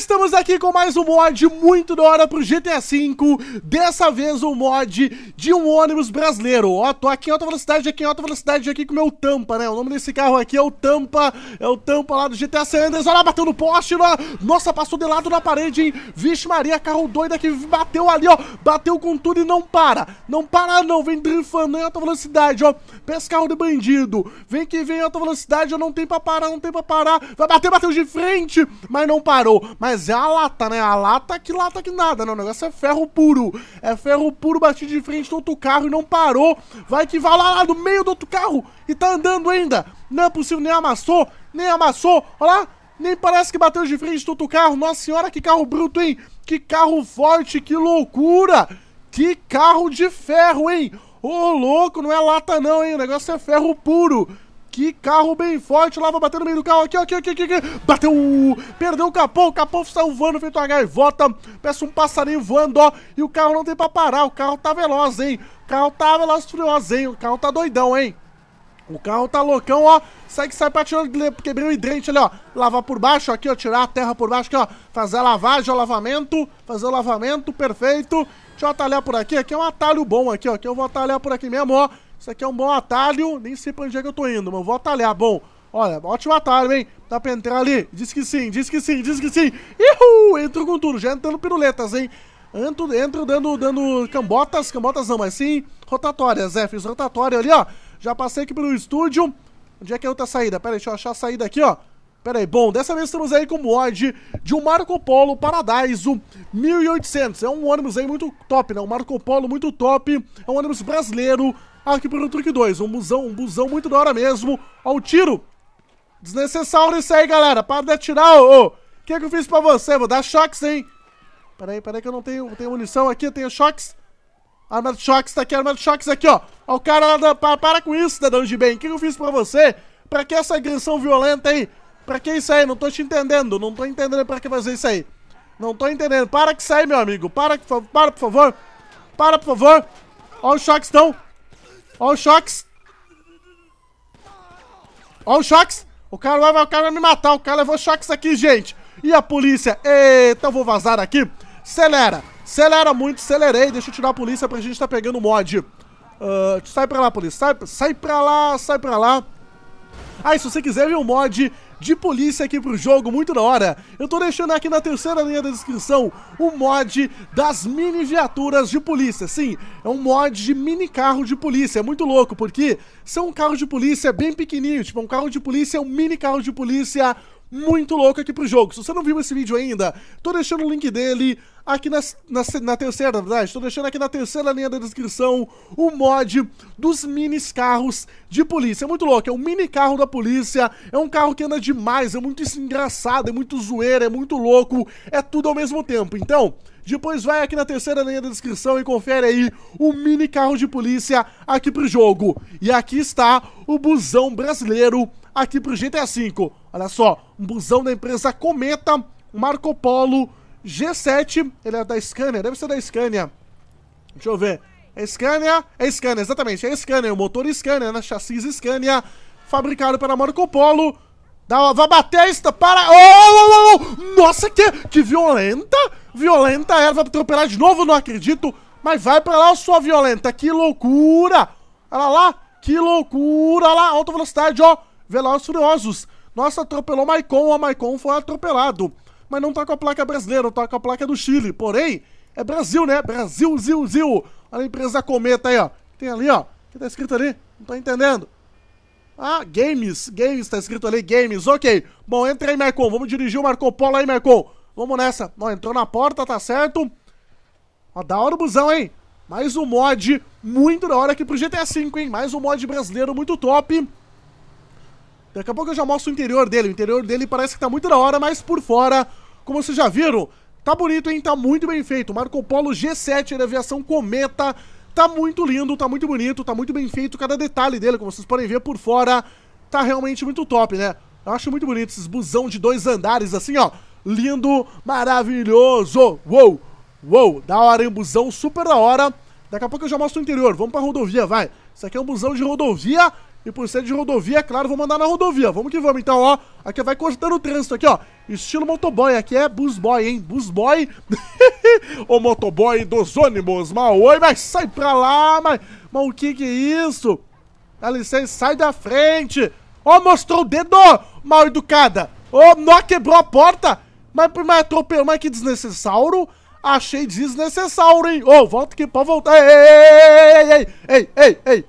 estamos aqui com mais um mod muito da hora pro GTA V. Dessa vez um mod de um ônibus brasileiro. Ó, tô aqui em alta velocidade, aqui em alta velocidade, aqui com o meu Tampa, né? O nome desse carro aqui é o Tampa, é o Tampa lá do GTA San Andreas. Olha lá, bateu no poste, lá. Nossa, passou de lado na parede, hein? Vixe Maria, carro doido aqui, bateu ali, ó. Bateu com tudo e não para. Não para não, vem drifando em alta velocidade, ó. Parece carro de bandido. Vem que vem em alta velocidade, ó. Não tem pra parar, não tem pra parar. Vai bater, bateu de frente, mas não parou. Mas mas é a lata, né? A lata que lata que nada, né? O negócio é ferro puro. É ferro puro bati de frente do outro carro e não parou. Vai que vai lá, lá no meio do outro carro e tá andando ainda. Não é possível, nem amassou, nem amassou. Olha lá, nem parece que bateu de frente do outro carro. Nossa senhora, que carro bruto, hein? Que carro forte, que loucura! Que carro de ferro, hein? Ô, oh, louco, não é lata não, hein? O negócio é ferro puro. Que carro bem forte lá, vai bater no meio do carro. Aqui, aqui, aqui, aqui. aqui. Bateu. Perdeu o capô. O capô saiu voando, feito uma gaivota. Peça um passarinho voando, ó. E o carro não tem pra parar. O carro tá veloz, hein? O carro tá veloz, furioso, hein? O carro tá doidão, hein? O carro tá loucão, ó. Sai que sai patinando, quebrei o hidrante ali, ó. Lavar por baixo aqui, ó. Tirar a terra por baixo aqui, ó. Fazer a lavagem, ó. Lavamento. Fazer o lavamento, perfeito. Deixa eu atalhar por aqui. Aqui é um atalho bom aqui, ó. Aqui eu vou atalhar por aqui mesmo, ó. Isso aqui é um bom atalho. Nem sei pra onde é que eu tô indo, mas vou atalhar. Bom, olha, ótimo atalho, hein? Dá pra entrar ali? Diz que sim, diz que sim, diz que sim. Ihu! entro com tudo, já entrando piruletas, hein? Entro, entro dando, dando cambotas, cambotas não, mas sim rotatórias. É, fiz rotatória ali, ó. Já passei aqui pelo estúdio. Onde é que é a outra saída? Pera aí, deixa eu achar a saída aqui, ó. Peraí, bom, dessa vez estamos aí com o mod de um Marco Polo Paradiso 1800. É um ônibus aí muito top, né? Um Marco Polo muito top. É um ônibus brasileiro aqui pro Truque 2. Um busão, um busão muito da hora mesmo. Ó o tiro. Desnecessário isso aí, galera. Para de atirar, ô. O que é que eu fiz pra você? Vou dar choques, hein? Peraí, peraí que eu não tenho, tenho munição aqui. Eu tenho choques. Arma de choques tá aqui, arma de choques aqui, ó. Ó o cara lá da... Para, para com isso, cidadão tá de bem. O que eu fiz pra você? Pra que essa agressão violenta aí? Pra que isso aí? Não tô te entendendo. Não tô entendendo pra que fazer isso aí. Não tô entendendo. Para que aí, meu amigo. Para, para por favor. Para, por favor. Ó os choques, não. Ó os choques. Ó os choques. O cara vai, o cara vai me matar. O cara levou choques aqui, gente. E a polícia? Eita, eu vou vazar aqui. Acelera. Acelera muito, acelerei. Deixa eu tirar a polícia pra gente tá pegando o mod. Uh, sai pra lá, polícia. Sai, sai pra lá, sai pra lá. Ah, e se você quiser ver o mod de polícia aqui pro jogo, muito da hora. Eu tô deixando aqui na terceira linha da descrição o mod das mini viaturas de polícia. Sim, é um mod de mini carro de polícia, é muito louco, porque são um carro de polícia bem pequenininho, tipo um carro de polícia, é um mini carro de polícia muito louco aqui pro jogo. Se você não viu esse vídeo ainda, tô deixando o link dele aqui na, na, na terceira, na verdade, estou deixando aqui na terceira linha da descrição o mod dos minis carros de polícia. É muito louco, é um mini carro da polícia, é um carro que anda demais, é muito engraçado, é muito zoeira, é muito louco, é tudo ao mesmo tempo. Então, depois vai aqui na terceira linha da descrição e confere aí o mini carro de polícia aqui pro jogo. E aqui está o busão brasileiro aqui pro GTA V. Olha só, um busão da empresa Cometa, Marco Polo, G7, ele é da Scania, deve ser da Scania. Deixa eu ver. É Scania? É Scania, exatamente. É Scania, o motor Scania, né? chassi Scania, fabricado pela Marco Polo. Dá, vai bater esta para. Oh oh, oh, oh, oh, Nossa, que, que violenta! Violenta ela, vai atropelar de novo, não acredito. Mas vai pra lá, sua violenta, que loucura! Olha lá, que loucura! Olha lá, alta velocidade, ó. Velozes Furiosos. Nossa, atropelou Maicon, o Maicon foi atropelado mas não tá com a placa brasileira, tá com a placa do Chile. Porém, é Brasil, né? Brasil, Zil, Zil. Olha a empresa Cometa aí, ó. Tem ali, ó. O que tá escrito ali? Não tô entendendo. Ah, games, games, tá escrito ali, games, ok. Bom, entra aí, Marcon, vamos dirigir o Marco Polo aí, Marcon. Vamos nessa. Ó, entrou na porta, tá certo. Ó, da hora o busão, hein? Mais um mod muito da hora aqui pro GTA V, hein? Mais um mod brasileiro muito top. Daqui a pouco eu já mostro o interior dele. O interior dele parece que tá muito da hora, mas por fora, como vocês já viram, tá bonito, hein? Tá muito bem feito. Marco Polo G7 da aviação Cometa. Tá muito lindo, tá muito bonito, tá muito bem feito cada detalhe dele, como vocês podem ver por fora. Tá realmente muito top, né? Eu acho muito bonito esses busão de dois andares, assim, ó. Lindo, maravilhoso. Uou, uou, da hora, hein? Busão super da hora. Daqui a pouco eu já mostro o interior. Vamos pra rodovia, vai. Isso aqui é um busão de rodovia e por ser de rodovia, é claro, vou mandar na rodovia. Vamos que vamos. Então, ó, aqui vai cortando o trânsito aqui, ó. Estilo motoboy, aqui é busboy, hein? Busboy. o motoboy dos ônibus. Mas oi, mas sai pra lá, mas... Mas o que que é isso? Dá licença, sai da frente. Ó, oh, mostrou o dedo, mal educada. Ó, oh, nó quebrou a porta. Mas, mas atropelou, mas que desnecessário. Achei desnecessário, hein? Ô, oh, volta aqui, pode voltar. Ei, ei, ei, ei, ei, ei, ei, ei.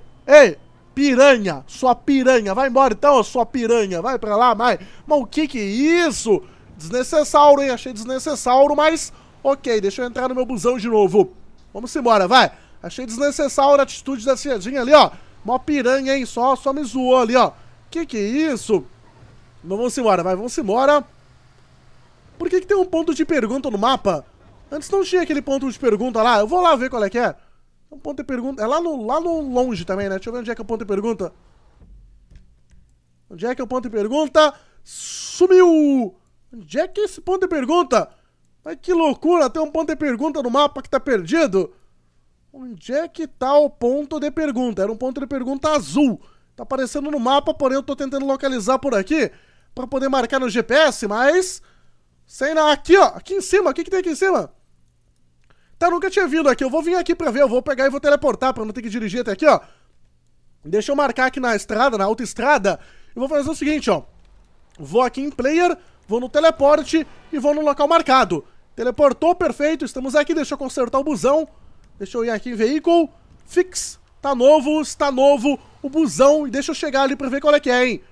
ei. Piranha, sua piranha, vai embora então, sua piranha, vai pra lá, vai. Mas o que que é isso? desnecessário, hein? Achei desnecessário, mas ok, deixa eu entrar no meu busão de novo. Vamos embora, vai. Achei desnecessário a atitude da ciadinha ali, ó. Mó piranha, hein? Só, só me zoou ali, ó. Que que é isso? Mas então vamos embora, vai, vamos embora. Por que que tem um ponto de pergunta no mapa? Antes não tinha aquele ponto de pergunta lá. Eu vou lá ver qual é que é. É um ponto de pergunta. É lá no, lá no longe também, né? Deixa eu ver onde é que é o ponto de pergunta. Onde é que é o ponto de pergunta? Sumiu! Onde é que é esse ponto de pergunta? Mas que loucura, tem um ponto de pergunta no mapa que tá perdido. Onde é que tá o ponto de pergunta? Era um ponto de pergunta azul. Tá aparecendo no mapa, porém eu tô tentando localizar por aqui para poder marcar no GPS, mas... Sei lá, aqui ó, aqui em cima, o que que tem aqui em cima? Tá, nunca tinha vindo aqui. Eu vou vir aqui pra ver, eu vou pegar e vou teleportar pra não ter que dirigir até aqui, ó. Deixa eu marcar aqui na estrada, na autoestrada. E vou fazer o seguinte, ó. Vou aqui em player, vou no teleporte e vou no local marcado. Teleportou, perfeito. Estamos aqui, deixa eu consertar o busão. Deixa eu ir aqui em veículo. Fix. Tá novo, está novo o busão. E deixa eu chegar ali pra ver qual é que é, hein.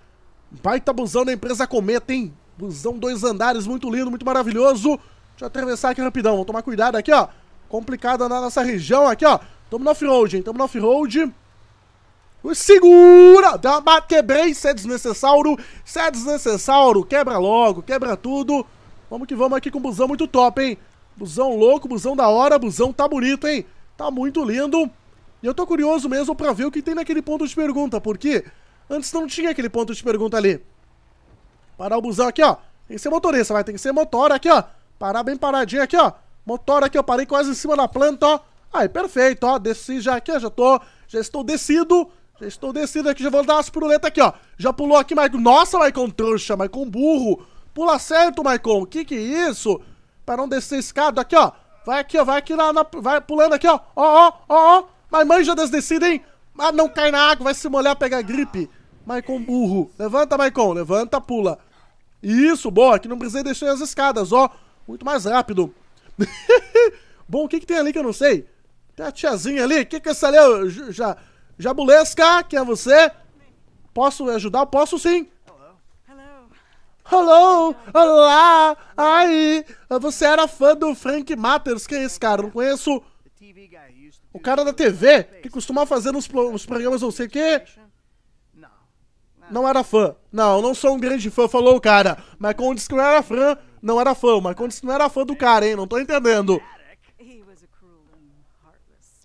Baita busão da empresa Cometa, hein. Busão dois andares, muito lindo, muito maravilhoso. Deixa eu atravessar aqui rapidão. Vou tomar cuidado aqui, ó complicada na nossa região aqui, ó. Tamo no off-road, hein? Tamo no off-road. Segura! Dá uma quebrei, se é desnecessário, se é desnecessário, quebra logo, quebra tudo. Vamos que vamos aqui com um busão muito top, hein? Busão louco, busão da hora, busão tá bonito, hein? Tá muito lindo. E eu tô curioso mesmo pra ver o que tem naquele ponto de pergunta, porque antes não tinha aquele ponto de pergunta ali. Parar o busão aqui, ó. Tem que ser motorista, vai, tem que ser motora aqui, ó. Parar bem paradinho aqui, ó. Motor aqui, eu parei quase em cima da planta, ó. Aí, perfeito, ó. Desci já aqui, ó. Já tô. Já estou descido. Já estou descido aqui, já vou dar umas piruletas aqui, ó. Já pulou aqui, Maicon. Nossa, Maicon, trouxa, Maicon burro. Pula certo, Maicon. Que que é isso? Para não descer escada aqui, ó. Vai aqui, ó. Vai aqui na, na vai pulando aqui, ó. Ó, ó, ó, ó. Mas manja já desdecida, hein? Ah, não cai na água, vai se molhar, pegar gripe. Maicon burro. Levanta, Maicon. Levanta, pula. Isso, boa. Aqui não precisei deixar as escadas, ó. Muito mais rápido. Bom, o que, que tem ali que eu não sei? Tem a tiazinha ali. O que, que é essa ali? É? Já, jabulesca, que é você? Posso ajudar? Posso sim. Hello! Olá! Aí! Você era fã do Frank Matters? Quem é esse cara? Não conheço. O cara da TV, que costuma fazer nos, nos programas não sei o quê. Não era fã. Não, não sou um grande fã, falou o cara. Mas quando disse que não era fã, não era fã. O Marcon não era fã do cara, hein? Não tô entendendo.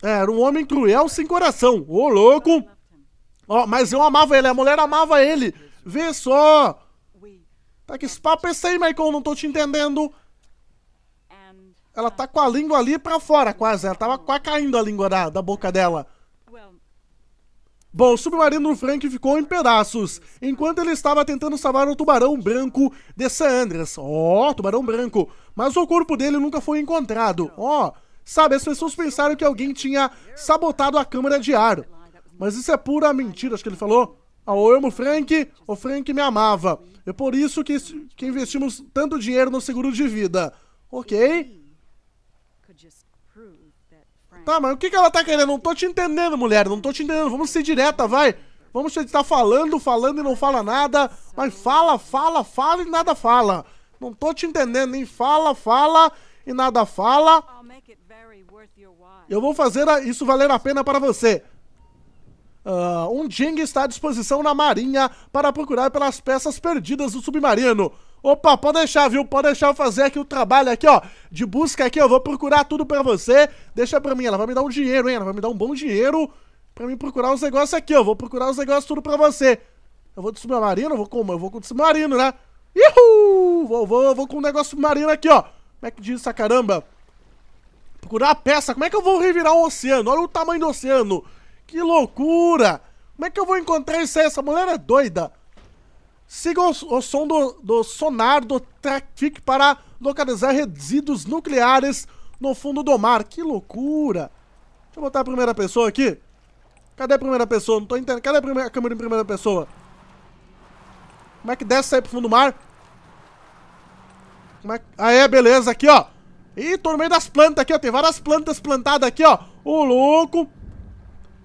É, era um homem cruel sem coração. Ô, louco! Ó, mas eu amava ele, a mulher amava ele. Vê só! Tá que esse papo é esse aí, Michael? Não tô te entendendo. Ela tá com a língua ali pra fora, quase. Ela tava quase caindo a língua da, da boca dela. Bom, o submarino do Frank ficou em pedaços, enquanto ele estava tentando salvar o tubarão branco de Sandras. Ó, oh, tubarão branco. Mas o corpo dele nunca foi encontrado. Ó, oh, sabe, as pessoas pensaram que alguém tinha sabotado a câmara de ar. Mas isso é pura mentira, acho que ele falou. Ah, eu amo o Frank, o Frank me amava. É por isso que, que investimos tanto dinheiro no seguro de vida. Ok? Tá, mas o que, que ela tá querendo? Não tô te entendendo, mulher. Não tô te entendendo. Vamos ser direta, vai. Vamos estar tá falando, falando e não fala nada. Mas fala, fala, fala e nada fala. Não tô te entendendo, nem fala, fala e nada fala. Eu vou fazer isso valer a pena para você. Uh, um Jing está à disposição na Marinha para procurar pelas peças perdidas do submarino. Opa, pode deixar, viu? Pode deixar eu fazer aqui o trabalho aqui, ó. De busca aqui, eu vou procurar tudo pra você. Deixa pra mim, ela vai me dar um dinheiro, hein? Ela vai me dar um bom dinheiro pra mim procurar os negócios aqui, ó. Vou procurar os negócios tudo pra você. Eu vou de submarino? Eu vou com, eu vou com o submarino, né? Ihu! Vou, vou, vou com um negócio submarino aqui, ó. Como é que diz essa caramba? Procurar a peça. Como é que eu vou revirar o oceano? Olha o tamanho do oceano. Que loucura! Como é que eu vou encontrar isso aí? Essa mulher é doida. Siga o, o som do, do sonar do Trafic para localizar resíduos nucleares no fundo do mar. Que loucura! Deixa eu botar a primeira pessoa aqui. Cadê a primeira pessoa? Não tô entendendo. Cadê a, primeira, a câmera em primeira pessoa? Como é que desce sair pro fundo do mar? Como é que... Aê, beleza. Aqui, ó. Ih, tô no meio das plantas aqui, ó. Tem várias plantas plantadas aqui, ó. O louco.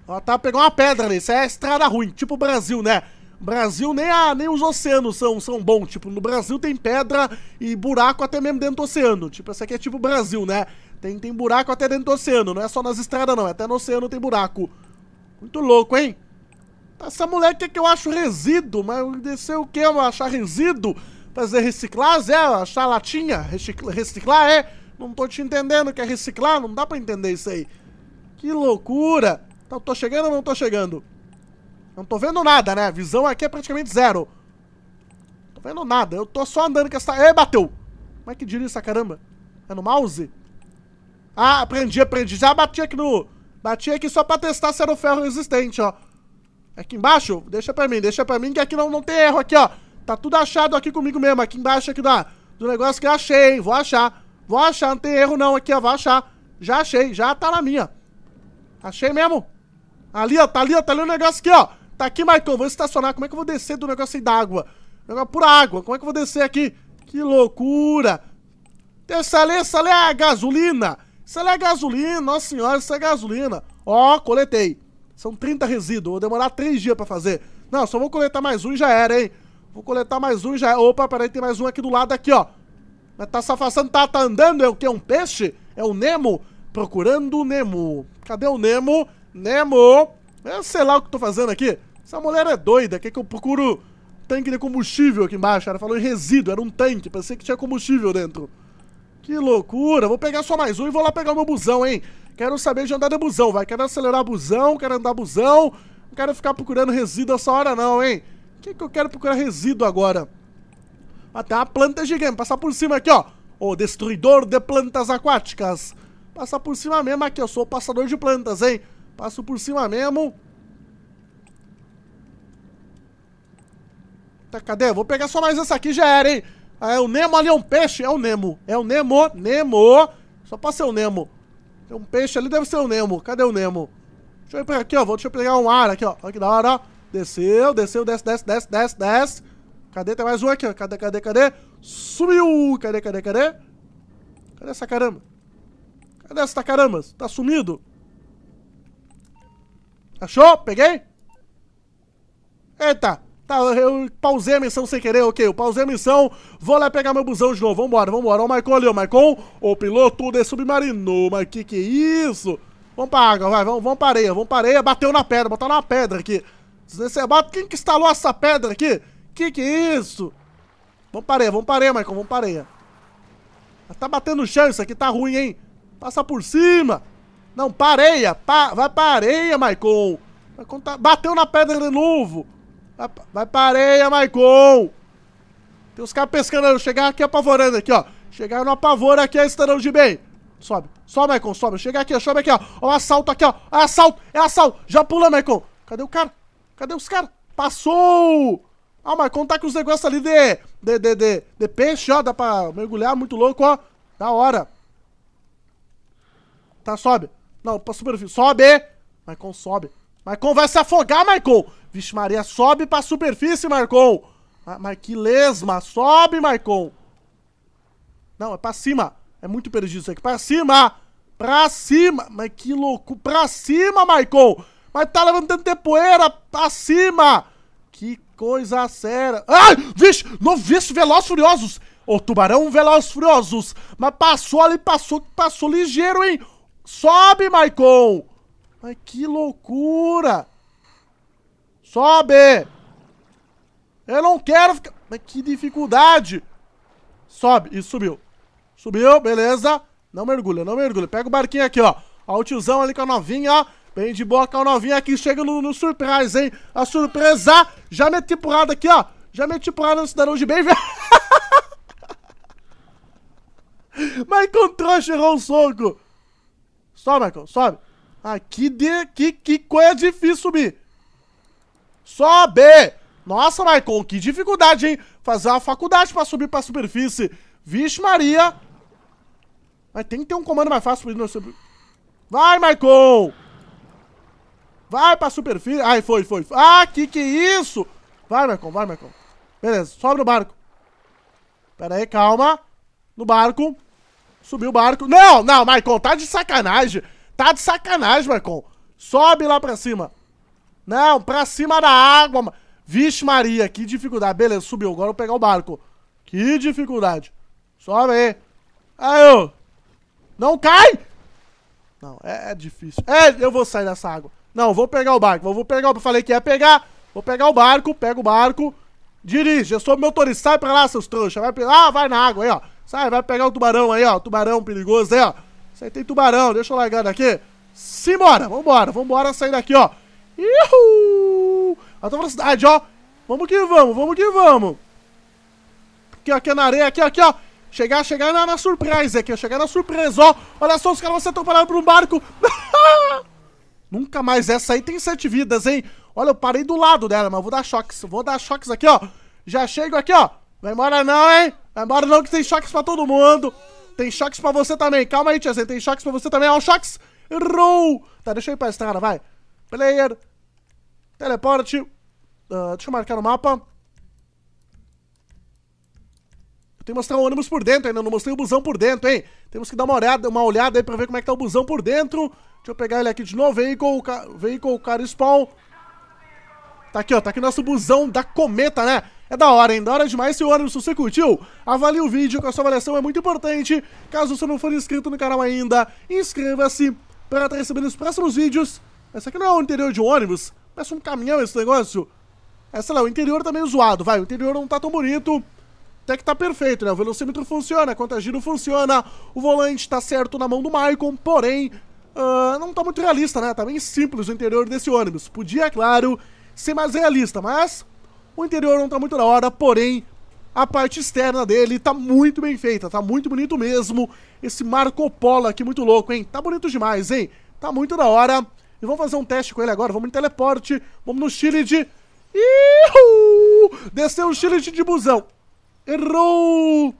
Ó, tá pegando uma pedra ali. Isso é estrada ruim. Tipo o Brasil, né? Brasil nem, ah, nem os oceanos são, são bons. Tipo, no Brasil tem pedra e buraco até mesmo dentro do oceano. Tipo, essa aqui é tipo Brasil, né? Tem, tem buraco até dentro do oceano. Não é só nas estradas, não. Até no oceano tem buraco. Muito louco, hein? Essa mulher que, que eu acho resíduo, mas descer o que? Achar resíduo? Fazer reciclar, Zé? Achar latinha? Recicla, reciclar, é? Não tô te entendendo o que é reciclar, não dá pra entender isso aí. Que loucura! Tá, tô chegando ou não tô chegando? não tô vendo nada, né? A visão aqui é praticamente zero. Não tô vendo nada. Eu tô só andando com essa... Ei, bateu! Como é que isso essa caramba? É no mouse? Ah, aprendi, aprendi. Já bati aqui no... Bati aqui só pra testar se era o ferro resistente, ó. É aqui embaixo? Deixa pra mim, deixa pra mim que aqui não, não tem erro aqui, ó. Tá tudo achado aqui comigo mesmo. Aqui embaixo aqui da, do negócio que eu achei, hein. Vou achar. Vou achar, não tem erro não aqui, ó. Vou achar. Já achei, já tá na minha. Achei mesmo. Ali, ó, tá ali, ó, tá ali o negócio aqui, ó. Tá aqui, Michael, vou estacionar. Como é que eu vou descer do negócio aí d'água? Por água, como é que eu vou descer aqui? Que loucura! Essa ali, essa ali é a gasolina! Essa ali é gasolina, nossa senhora, isso é gasolina. Ó, oh, coletei. São 30 resíduos, vou demorar 3 dias pra fazer. Não, só vou coletar mais um e já era, hein? Vou coletar mais um e já era. Opa, peraí, tem mais um aqui do lado, aqui, ó. Mas tá se afastando, tá, tá andando, é o que? É um peixe? É o Nemo? Procurando o Nemo. Cadê o Nemo? Nemo! Eu sei lá o que eu tô fazendo aqui. Essa mulher é doida, quer que eu procuro tanque de combustível aqui embaixo. Ela falou em resíduo, era um tanque, pensei que tinha combustível dentro. Que loucura, vou pegar só mais um e vou lá pegar o meu busão, hein? Quero saber de andar de busão, vai. Quero acelerar busão, quero andar busão. Não quero ficar procurando resíduo essa hora não, hein? O que, que eu quero procurar resíduo agora? Até ah, a planta gigante, passar por cima aqui, ó. O destruidor de plantas aquáticas. Passar por cima mesmo aqui, eu sou o passador de plantas, hein? Passo por cima mesmo. Tá, cadê? Vou pegar só mais essa aqui, já era, hein? Ah, é o Nemo ali, é um peixe? É o Nemo. É o Nemo, Nemo. Só pra ser o Nemo. Tem um peixe ali, deve ser o Nemo. Cadê o Nemo? Deixa eu ir pra aqui, ó. Vou, deixa eu pegar um ar aqui, ó. Olha que da hora. Desceu, desceu, desce, desce, desce, desce, desce. Cadê? Tem mais um aqui, ó. Cadê, cadê, cadê? Sumiu! Cadê, cadê, cadê? Cadê essa caramba? Cadê essa caramba? Tá sumido? Achou? Peguei? Eita! Tá, eu pausei a missão sem querer, ok. Eu pausei a missão, vou lá pegar meu busão de novo. Vambora, vambora. Ó, o Maicon ali, ó, Maicon. O piloto de submarino. Mas que que é isso? Vamos pra água, vai, vamos, vamos pra areia, vamos pra areia. Bateu na pedra, bota uma pedra aqui. Você bate, quem que instalou essa pedra aqui? Que que é isso? Vamos pra areia, vamos pra areia, Maicon, vamos pra areia. Tá batendo chão, isso aqui tá ruim, hein? Passa por cima. Não, pareia, pa... vai pra areia, Maicon. Maicon tá... bateu na pedra de novo. Vai, pra areia, Maicon! Tem os caras pescando, chegar aqui apavorando aqui, ó. Chegar no apavoro aqui, estarão de bem. Sobe, sobe, Maicon, sobe. Chega aqui, sobe aqui, ó. Ó o assalto aqui, ó. É assalto, é assalto. Já pula, Maicon. Cadê o cara? Cadê os caras? Passou! Ah, o Maicon tá com os negócios ali de, de, de, de, de peixe, ó. Dá pra mergulhar, muito louco, ó. Da hora. Tá, sobe. Não, pra superfície. Sobe! Maicon sobe. Marcon vai se afogar, Marcon. Vixe Maria, sobe pra superfície, Marcon. Ah, que lesma! sobe, Marcon. Não, é pra cima. É muito perdido isso aqui. Pra cima. Pra cima. Mas que louco. Pra cima, Marcon. Mas tá levantando de poeira. Pra cima. Que coisa séria. Ai, vixe. Não vi isso. Velozes Furiosos. O Tubarão Velozes Furiosos. Mas passou ali, passou, passou ligeiro, hein. Sobe, Marcon. Mas que loucura! Sobe! Eu não quero ficar... Mas que dificuldade! Sobe. Isso, subiu. Subiu, beleza. Não mergulha, não mergulha. Pega o barquinho aqui, ó. Ó o tiozão ali com a novinha, ó. Bem de boa com a novinha aqui. Chega no, no surprise, hein. A surpresa. Já meti porrada aqui, ó. Já meti porrada no cidadão de bem, velho. Michael Trouxa chegou o soco. Sobe, Michael, sobe. Aqui ah, de... Que, que coisa difícil subir. Sobe! Nossa, Maicon, que dificuldade, hein? Fazer uma faculdade pra subir pra superfície. Vixe Maria. Mas tem que ter um comando mais fácil. subir. Vai, Maicon! Vai pra superfície. Ai, foi, foi. Ah, que que é isso? Vai, Maicon, vai, Maicon. Beleza, sobe no barco. Pera aí, calma. No barco. Subiu o barco. Não, não, Maicon, tá de sacanagem. Tá de sacanagem, Marcon. Sobe lá pra cima. Não, pra cima da água, mano. Vixe Maria, que dificuldade. Beleza, subiu. Agora eu vou pegar o barco. Que dificuldade. Sobe aí. Aí, ô. Não cai! Não, é, é, difícil. É, eu vou sair dessa água. Não, vou pegar o barco. Vou pegar o... Falei que ia pegar. Vou pegar o barco. Pego o barco. Dirige. Eu sou meu motorista. Sai pra lá, seus trouxas. Vai Ah, vai na água aí, ó. Sai, vai pegar o tubarão aí, ó. Tubarão perigoso aí, ó aí tem tubarão, deixa eu largar daqui. Simbora, vambora, vambora sair daqui, ó. Ihu! Alta velocidade, ó. Vamos que vamos, vamos que vamos. Aqui, ó, aqui na areia, aqui, ó, aqui, ó. Chegar, chegar na, na surpresa aqui, ó. Chegar na surpresa, ó. Olha só, os caras vão ser atropelados por um barco. Nunca mais essa aí tem sete vidas, hein? Olha, eu parei do lado dela, mas vou dar choques. Vou dar choques aqui, ó. Já chego aqui, ó. Vai embora não, hein? Vai embora não que tem choques pra todo mundo. Tem choques pra você também. Calma aí, tiazinha. Tem choques pra você também. Ó, choques. Errou. Tá, deixa eu ir pra estrada, vai. Player. Teleporte. Uh, deixa eu marcar no mapa. Eu tenho que mostrar o ônibus por dentro ainda. Não mostrei o busão por dentro, hein. Temos que dar uma olhada, uma olhada aí pra ver como é que tá o busão por dentro. Deixa eu pegar ele aqui de novo. veículo, ca... Vehicle cara, Spawn. Tá aqui, ó. Tá aqui o nosso busão da cometa, né? É da hora, hein? Da hora demais. Se o Anderson você curtiu, avalie o vídeo, que a sua avaliação é muito importante. Caso você não for inscrito no canal ainda, inscreva-se para estar tá recebendo os próximos vídeos. Essa aqui não é o interior de um ônibus, parece um caminhão esse negócio. Essa lá, o interior tá meio zoado, vai. O interior não tá tão bonito. Até que tá perfeito, né? O velocímetro funciona, conta giro funciona, o volante tá certo na mão do Maicon, porém, uh, não tá muito realista, né? Tá bem simples o interior desse ônibus. Podia, é claro, ser mais realista, mas o interior não tá muito na hora, porém a parte externa dele tá muito bem feita, tá muito bonito mesmo. Esse Marco Polo aqui muito louco, hein? Tá bonito demais, hein? Tá muito da hora. E vamos fazer um teste com ele agora, vamos em teleporte, vamos no Chile de... Iuhu! Desceu o Chile de busão. Errou!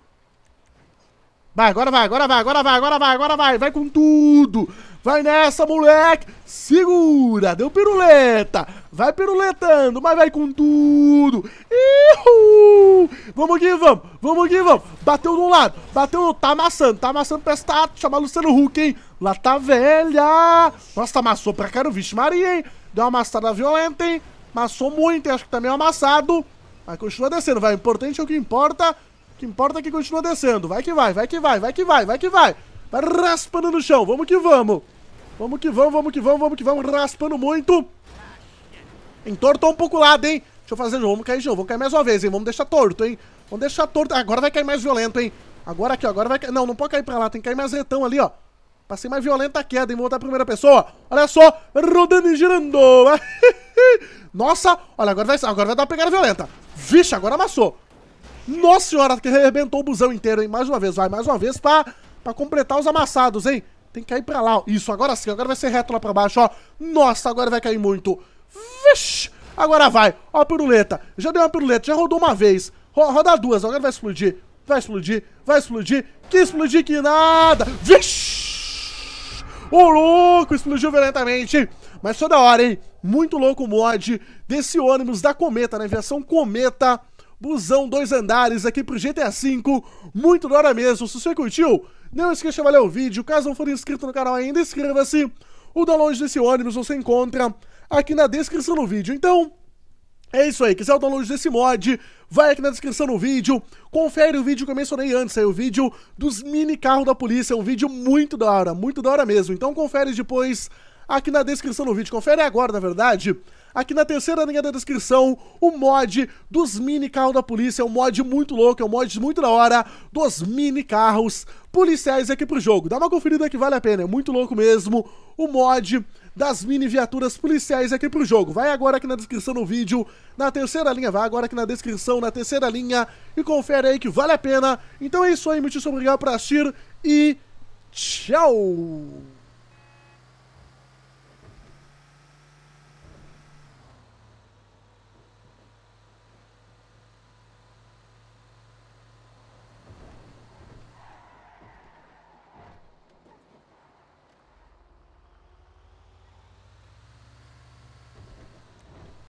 Vai, agora vai, agora vai, agora vai, agora vai, agora vai, vai com tudo. Vai nessa, moleque. Segura, deu piruleta. Vai piruletando, mas vai com tudo. Ihu! Vamos aqui vamos, vamos aqui vamos. Bateu de um lado, bateu no... Tá amassando, tá amassando pra Chama Luciano Huck, hein. Lá tá velha. Nossa, amassou pra cá Vixe Maria, hein. Deu uma amassada violenta, hein. Amassou muito, hein? acho que tá meio amassado. Mas continua descendo, vai. O importante é o que importa que importa é que continua descendo. Vai que vai, vai que vai, vai que vai, vai que vai. Vai raspando no chão. Vamos que vamos. Vamos que vamos, vamos que vamos, vamos que vamos. Raspando muito. Entortou um pouco o lado, hein? Deixa eu fazer de novo. Vamos cair de novo. Vamos cair mais uma vez, hein? Vamos deixar torto, hein? Vamos deixar torto. Agora vai cair mais violento, hein? Agora aqui, ó. Agora vai cair. Não, não pode cair pra lá. Tem que cair mais retão ali, ó. Passei mais violenta a queda, hein? Vou voltar pra primeira pessoa. Olha só. Rodando e girando. Nossa. Olha, agora vai, agora vai dar uma pegada violenta. Vixe, agora amassou. Nossa senhora, que arrebentou o busão inteiro, hein? Mais uma vez, vai, mais uma vez pra, pra completar os amassados, hein? Tem que cair pra lá, ó. Isso, agora sim, agora vai ser reto lá pra baixo, ó. Nossa, agora vai cair muito. Vixe! Agora vai. Ó a piruleta. Já deu uma piruleta, já rodou uma vez. Ro roda duas, agora vai explodir. Vai explodir, vai explodir. Que explodir que nada. Vixe! Ô louco, explodiu violentamente. Mas toda hora, hein? Muito louco o mod desse ônibus da Cometa, né? Versão Cometa busão dois andares aqui pro GTA V, muito da hora mesmo. Se você curtiu, não esqueça de avaliar o vídeo. Caso não for inscrito no canal ainda, inscreva-se. O download desse ônibus você encontra aqui na descrição do vídeo. Então, é isso aí, quiser o download desse mod, vai aqui na descrição do vídeo, confere o vídeo que eu mencionei antes, aí o vídeo dos mini carros da polícia, é um vídeo muito da hora, muito da hora mesmo, então confere depois aqui na descrição do vídeo, confere agora, na verdade, aqui na terceira linha da descrição, o mod dos mini carros da polícia. É um mod muito louco, é um mod muito da hora dos mini carros policiais aqui pro jogo. Dá uma conferida que vale a pena, é muito louco mesmo o mod das mini viaturas policiais aqui pro jogo. Vai agora aqui na descrição do vídeo, na terceira linha, vai agora aqui na descrição, na terceira linha e confere aí que vale a pena. Então é isso aí, muito obrigado por assistir e tchau!